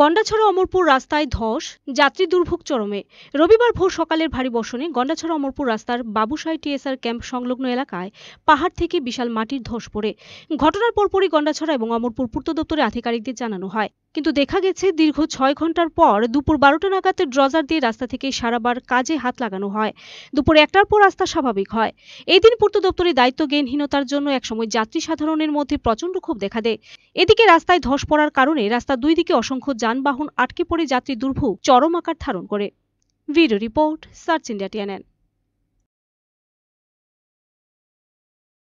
গন্ডাছড়া অমরপুর রাস্তায় ধস যাত্রী দুর্ভোগ চরমে রবিবার ভোর সকালের ভারী বর্ষণে গন্ডাছড়া অমরপুর রাস্তার বাবুসাই টিএসআর ক্যাম্প সংলগ্ন এলাকায় পাহাড় থেকে বিশাল মাটির ধস পড়ে ঘটনার পরপরই গন্ডাছড়া এবং অমরপুর পূর্ত দপ্তরের আধিকারিকদের জানানো হয় কিন্তু দেখা গেছে দীর্ঘ ছয় ঘন্টার পর দুপুর বারোটা নাগাদের ড্রজার দিয়ে রাস্তা থেকে সারাবার কাজে হাত লাগানো হয় দুপুর একটার পর রাস্তা স্বাভাবিক হয় এই দিন পূর্ত দপ্তরের দায়িত্ব জ্ঞানহীনতার জন্য একসময় যাত্রী সাধারণের মধ্যে প্রচণ্ড ক্ষোভ দেখা দেয় এদিকে রাস্তায় ধস পড়ার কারণে রাস্তা দুই দিকে অসংখ্য যানবাহন আটকে পড়ে যাত্রী দুর্ভোগ চরম আকার ধারণ করে video report search India TNN